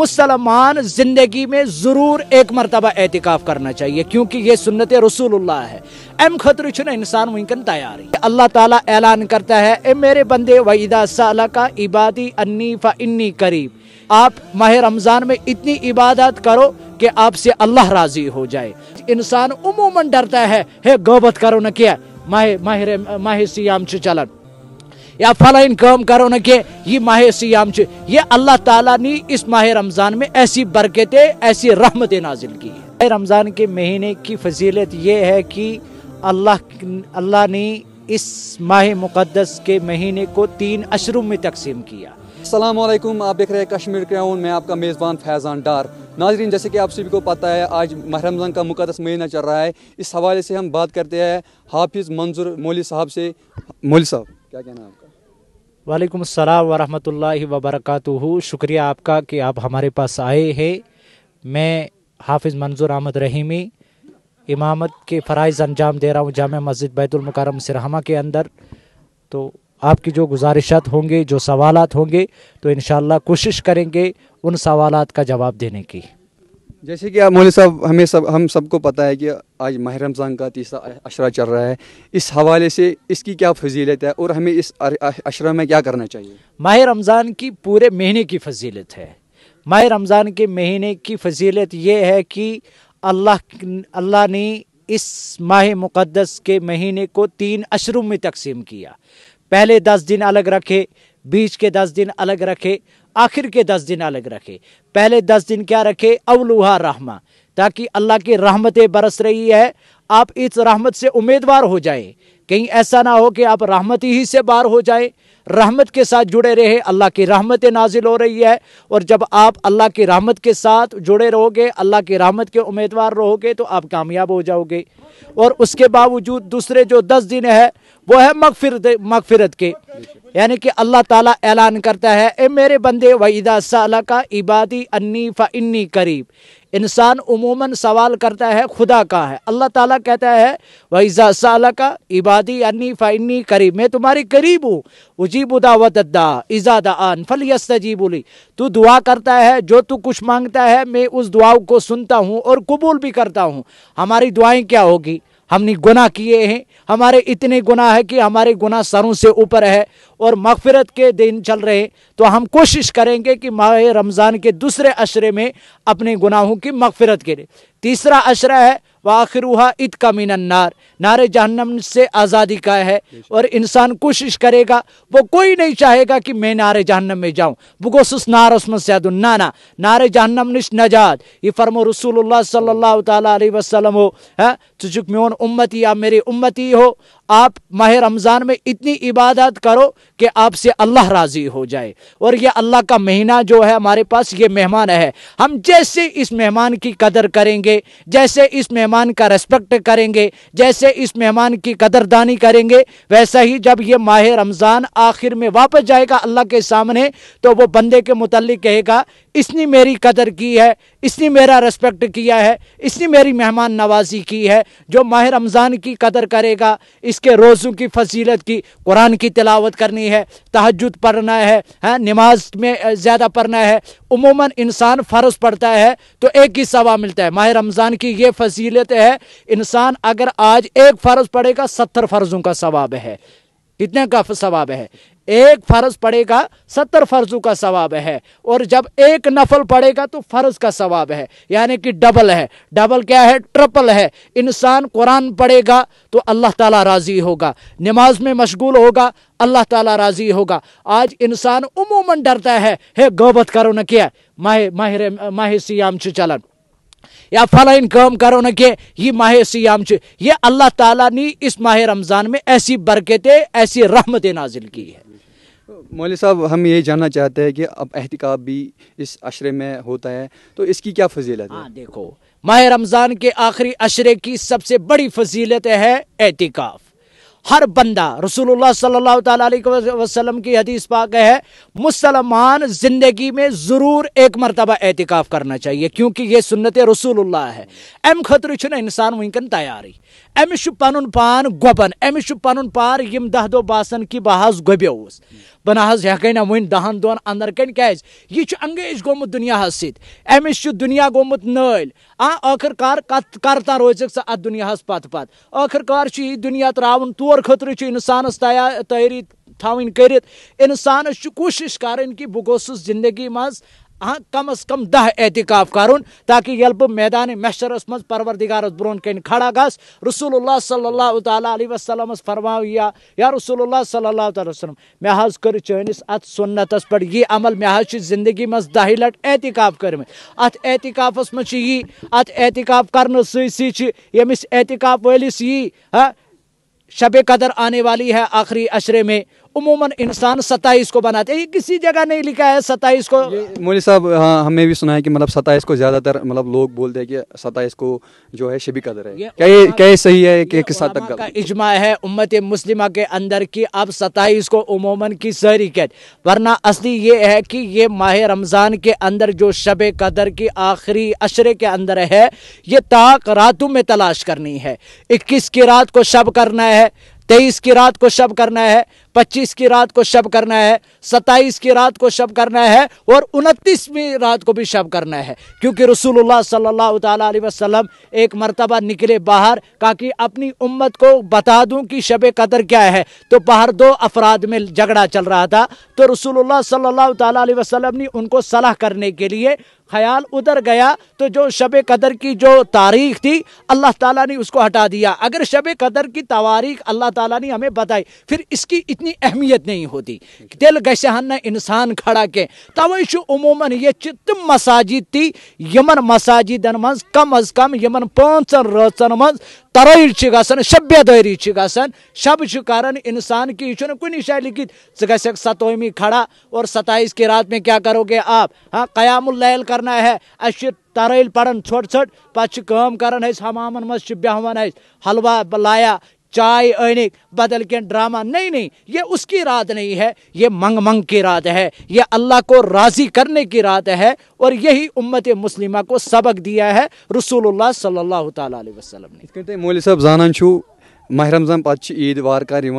मुसलमान जिंदगी में ज़रूर एक मरतबा एहतिकाफ करना चाहिए क्योंकि ये सुनत रसूल है अम खतर इंसान वन तैयार अल्लाह ताला ऐलान करता है ए मेरे बंदे वहीदा साला का इबादी अन्नी फ़ा इन्नी करीब आप माह रमज़ान में इतनी इबादत करो कि आपसे अल्लाह राजी हो जाए इंसान उमूमन डरता है हे गोबत करो न क्या माह माह माह सियाम चलन या फलाइन काम करो न के ये माह सियाम ये अल्लाह ताला ने इस माह रमज़ान में ऐसी बरकतें ऐसी रहमतें नाजिल की है रमज़ान के महीने की फजीलत ये है कि अल्लाह अल्लाह ने इस माह मुक़दस के महीने को तीन अशरों में तकसीम किया असलम आप देख रहे हैं कश्मीर क्राउन मैं आपका मेज़बान फैज़ान डार नाजरीन जैसे कि आप सभी को पता है आज माह रमज़ान का मुकदस महीना चल रहा है इस हवाले से हम बात करते हैं हाफिज़ मंजूर मोली साहब से मोली साहब क्या कहना है वालेकुम अस्सलाम वरहमतुल्लाहि वबरकातुहु शुक्रिया आपका कि आप हमारे पास आए हैं मैं हाफिज़ मंजूर अहमद रहीमी इमामत के फ़रज़ अंजाम दे रहा हूँ जाम मस्जिद बैतुलमकरम सिरहमा के अंदर तो आपकी जो गुजारिशात होंगे जो सवालत होंगे तो इन कोशिश करेंगे उन सवालात का जवाब देने की जैसे कि आप मौली साहब हमें सब हम सबको पता है कि आज माह रमज़ान का तीसरा अशरा चल रहा है इस हवाले से इसकी क्या फजीलत है और हमें इस अशरा में क्या करना चाहिए माह रमज़ान की पूरे महीने की फजीलत है माह रमज़ान के महीने की फजीलत यह है कि अल्लाह अल्लाह ने इस माह मुक़दस के महीने को तीन अशरों में तकसीम किया पहले दस दिन अलग रखे बीच के दस दिन अलग रखे आखिर के दस दिन अलग रखे पहले दस दिन क्या रखे अवलूहा रहमा ताकि अल्लाह की रहमतें बरस रही है आप इस रहमत से उम्मीदवार हो जाए कहीं ऐसा ना हो कि आप रहमत ही से बार हो जाए रहमत के साथ जुड़े रहे अल्लाह की रहमत नाजिल हो रही है और जब आप अल्लाह की रहमत के साथ जुड़े रहोगे अल्लाह की रहमत के उम्मीदवार रहोगे तो आप कामयाब हो जाओगे और उसके बावजूद दूसरे जो दस दिन है वो है मगफिर मगफिरत के यानी कि अल्लाह ताला ऐलान करता है ए मेरे बंदे वहीदा साला का इबादी अन्नी फ़ा इन्नी करीब इंसान उमूमन सवाल करता है खुदा का है अल्लाह ताला कहता है वईजा साला का इबादी अन्नी फ़ा इन्नी करीब मैं तुम्हारी करीब हूँ उजीब उदावत इज़ादा आन फल यस्तजीबुली तू दुआ करता है जो तू कुछ मांगता है मैं उस दुआ को सुनता हूँ और कबूल भी करता हूँ हमारी दुआएं क्या होगी हमने गुनाह किए हैं हमारे इतने गुनाह है कि हमारे गुनाह सरों से ऊपर है और मगफरत के दिन चल रहे तो हम कोशिश करेंगे कि माह रमज़ान के दूसरे अशरे में अपने गुनाहों की मगफरत के लिए तीसरा अशरा है व आखिर हुआ इत का नार नारे जहन्नम से आज़ादी का है और इंसान कोशिश करेगा वो कोई नहीं चाहेगा कि मैं नारे जहन्नम में जाऊँ बुगोसुस नार उसमें सैदुल नाना नारे जहन्नम निश नजात ये फरमो रसूल सल्लल्लाहु हो है तुझुक मोन उम्मत या मेरी ही हो आप माह रमज़ान में इतनी इबादत करो कि आपसे अल्लाह राज़ी हो जाए और यह अल्लाह का महीना जो है हमारे पास ये मेहमान है हम जैसे इस मेहमान की कदर करेंगे जैसे इस मेहमान मेहमान का रेस्पेक्ट करेंगे जैसे इस मेहमान की कदरदानी करेंगे वैसा ही जब ये माह रमज़ान आखिर में वापस जाएगा अल्लाह के सामने तो वो बंदे के मुतल कहेगा इसने मेरी कदर की है इसने मेरा रिस्पेक्ट किया है इसने मेरी मेहमान नवाजी की है जो माह रमज़ान की कदर करेगा इसके रोज़ों की फजीलत की कुरान की तिलावत करनी है तहजद पढ़ना है, है नमाज में ज़्यादा पढ़ना है उमूमन इंसान फ़र्ज़ पढ़ता है तो एक ही सवा मिलता है माह रमज़ान की ये फजीलत है इंसान अगर आज एक फ़र्ज़ पढ़ेगा सत्तर फ़र्ज़ों का सवाब है कितने का सवाब है एक फ़र्ज पड़ेगा सत्तर फ़र्ज़ों का सवाब है और जब एक नफल पड़ेगा तो फ़र्ज़ का सवाब है यानी कि डबल है डबल क्या है ट्रिपल है इंसान कुरान पढ़ेगा तो अल्लाह ताला राज़ी होगा नमाज में मशगूल होगा अल्लाह ताला राज़ी होगा आज इंसान उमूमन डरता है हे गोबत करो न क्या माह माहिर माह सियाम चलन या फलाइन काम करो ना के ये माह सियाम ये अल्लाह ताला ने इस माह रमज़ान में ऐसी बरकतें ऐसी रहमतें नाजिल की है मौल साहब हम ये जानना चाहते हैं कि अब एहतिकाब भी इस अशरे में होता है तो इसकी क्या फजीलत है हाँ, देखो माह रमज़ान के आखिरी अशरे की सबसे बड़ी फजीलत है एहतिकाफ हर बंदा रसूलुल्लाह सल्लल्लाहु अलैहि वसल्लम की हदीस पाक है मुसलमान ज़िंदगी में ज़रूर एक मरतबा एहतिकाफ़ करना चाहिए क्योंकि ये सुन्नत रसूलुल्लाह है एम खतरे छुना इंसान वहीं तैयारी अमिश पन पान गोपन अमिस पन पार यम दह दो बासन कि बह गोबेस बह हे ना वन दहन दोन अंदर कन क्या यह अंगेज गोमुत दुनिया समिस दुनिया गोमुत नल आखिरकार कर तान रोज अ दुनिया पत पत आखिरकार दुनिया त्रावन तौर खतर इंसान तैयारी थावन कर इंसान कोशिश कर कि बह गोस जिंदगी मज हाँ, कम अज कम दह एहतिकाफ कर ताकि यल बह मैदान मशरस मज परवरदिगारस ब्रोन कन खड़ा गस रसूल सल्ला तसलम फरमाव या, या रसूल सल्ला तसलम मे हज कर चनिस अत सुन्नतस पे यह अमल मे जिंदगी मज दह लट एहतिकाफ कर्म अत एहतिकाफस मज अत एहतिकाफ कर समिस एहतिकाफ वलिस यी शब कदर आने वाली है आखिरी अशरे में उमूमन इंसान सत्ताईस को बनाते ये किसी जगह नहीं लिखा है सत्ताईस को मोदी साहब हाँ हमें भी सुना है कि मतलब सत्ताईस को ज़्यादातर मतलब लोग बोलते हैं कि सत्ताईस को जो है शबी कदर है क्या ये क्या ये सही है कि किस तक का इजमा है उम्मत मुस्लिमा के अंदर की अब सत्ताईस को उमूमन की सहरी कैद वरना असली ये है कि ये माह रमज़ान के अंदर जो शब कदर की आखिरी अशरे के अंदर है ये ताक रातों में तलाश करनी है इक्कीस की रात को शब करना है तेईस की रात को शब करना है पच्चीस की रात को शब करना है सत्ताईस की रात को शब करना है और उनतीसवीं रात को भी शब करना है क्योंकि रसूलुल्लाह सल्लल्लाहु अलैहि वसल्लम एक मरतबा निकले बाहर का कि अपनी उम्मत को बता दूं कि शब कदर क्या है तो बाहर दो अफराद में झगड़ा चल रहा था तो रसूल सल्ला अलैहि ने उनको सलाह करने के लिए ख्याल उधर गया तो जो शब कदर की जो तारीख थी अल्लाह ताला ने उसको हटा दिया अगर शब कदर की तवारीख अल्लाह ताला ने हमें बताई फिर इसकी इतनी अहमियत नहीं होती दिल गहन इंसान खड़ा के तवे उमूमन ये तुम मसाजिद थी यमन मसाजिदन मज कम अज कम यमन पाँचन रातन मज तरल ग शब्यदारी शब कर इंसान की यह कुछ लिखित ग सतोमी खड़ा और सत्ताईस की रात में क्या करोगे आप हाँ कयामुल कर करना है अच्छे तरल पड़ान छोट छोट पम कर हमाम मज बहवान हलवा लाया चाय अनिक बदल के ड्रामा नहीं नहीं ये उसकी रात नहीं है ये मंग मंग की रात है ये अल्लाह को राज़ी करने की रात है और यही उम्मत मुस्लिमा को सबक दिया है रसूलुल्लाह सल्लल्लाहु अलैहि वसल्लम ने मौल साहब जानान माह रमज़ान पत् ईद वारकार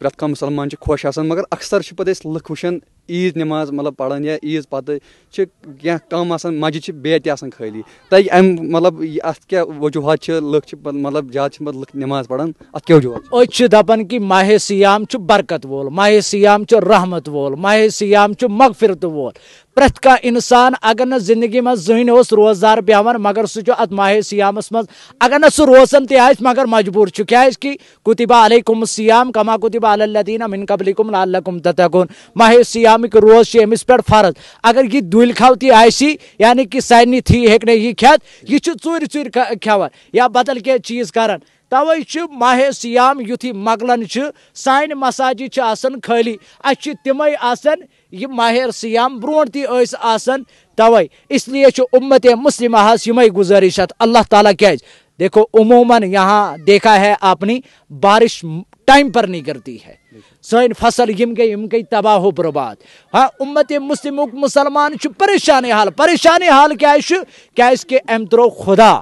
प्रत कह मुसलमान खुश मगर अक्सर पे लुख वन عیٖذ نٮ۪ماز مطلب پَران یا عیٖذ پَتہٕ چھِ کینٛہہ کَم آسان مسجِد چھِ بیٚیہِ تہِ آسان خٲلی تۄہہِ اَمہِ مطلب اَتھ کیٛاہ وجوٗہات چھِ لٕکھ چھِ مطلب زیادٕ چھِ پَتہٕ لٕکھ نٮ۪ماز پَران اَتھ کیٛاہ وجوٗہات أسۍ چھِ دَپان کہِ ماہِ سیام چھُ برکت وول ماہِ سیام چھُ رحمت وول ماہِ سیام چھُ مغفرت وول پرٛٮ۪تھ کانٛہہ اِنسان اگر نہٕ زندگی منٛز زٔہنۍ اوس روزدار بیٚہوان مگر سُہ چھُ اَتھ ماہِ سیامَس منٛز اگر نہٕ سُہ روزان تہِ آسہِ مگر مجبوٗر چھُ کیٛازِکہِ کُتِبہ علیکُم سیام کما کُتِبہ علیٖنہ من قبلِکُم لعلکُم تتقُن ماہِ سیام शामिक रोज अमिस पे फर्ज अगर यह दुल खवती आने कि सारे थी ना यह खेत यह चूर चूर खेवान या बदल कह चीज कर तवे माह सियाम युथ मकलन सान मसाजि खाली अस तमें माह सियाम ब्रोह तसन तवे इसलिए उम्मत मुस्लिम यमें गुजारिश अल्लाह ताला क्या देखो उमूमन यहाँ देखा है आपने बारिश टाइम पर नहीं करती है सन फसल यम गई यम गई तबाह बर्बाद हाँ उम्मत मुस्लिम मुसलमान परेशानी हाल परेशानी हाल क्या क्या अम त्रो खुदा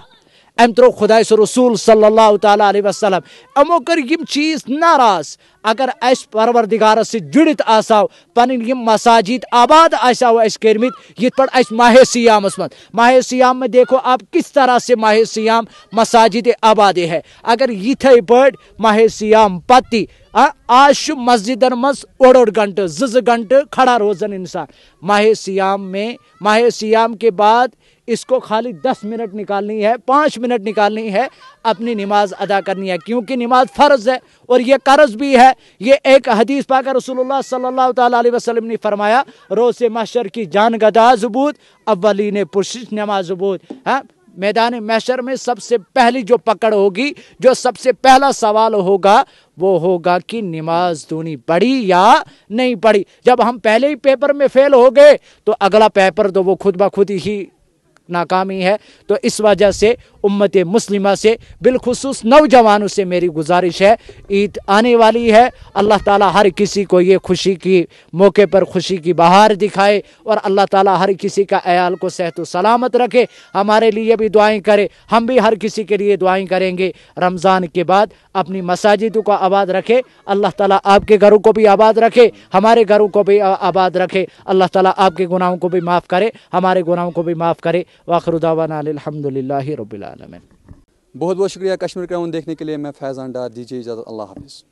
अम त्रो खुदा रसूल सल्ला तसलम अमो कर चीज नाराज अगर अस परवरदिगारस जुड़ित आसो पे मसाजिद आबाद आसो अस कर्मित ये पे अस माह सियाम मत माह सियाम में देखो आप किस तरह से माह सियाम मसाजिद आबाद है अगर यथे पे माह सियाम पत् आज मस्जिदन मज ओर ओर घंटे जो घंटे खड़ा रोजन इंसान माह सियाम में माह सियाम के बाद इसको खाली दस मिनट निकालनी है पाँच मिनट निकालनी है अपनी नमाज अदा करनी है क्योंकि नमाज फ़र्ज है और यह कर्ज भी है ये एक हदीस पाकर रसूलुल्लाह सल्लल्लाहु अलैहि ने फरमाया रोज़ मशर की जान गदा जबूत अवली ने पुरश नमाज जबूत हाँ मैदान मैशर में सबसे पहली जो पकड़ होगी जो सबसे पहला सवाल होगा वो होगा कि नमाज धोनी पढ़ी या नहीं पढ़ी जब हम पहले ही पेपर में फेल हो गए तो अगला पेपर तो वो खुद ब खुद ही नाकामी है तो इस वजह से उम्मत मुस्लिमा से बिलखसूस नौजवानों से मेरी गुजारिश है ईद आने वाली है अल्लाह ताला हर किसी को ये खुशी की मौके पर खुशी की बहार दिखाए और अल्लाह ताला हर किसी का अयाल को सेहत सलामत रखे हमारे लिए भी दुआएं करे हम भी हर किसी के लिए दुआएं करेंगे रमज़ान के बाद अपनी मसाजिदों को आबाद रखे अल्लाह ताला आपके घरों को भी आबाद रखे हमारे घरों को भी आबाद रखे अल्लाह ताला आपके गुनाहों को भी माफ़ करे हमारे गुनाहों को भी माफ़ करे वाखर उदावाना रबीआलमिन बहुत बहुत शुक्रिया कश्मीर क्राउन देखने के लिए मैं फैज़ान डार दीजिए इजाज़त अल्लाह हाफिज़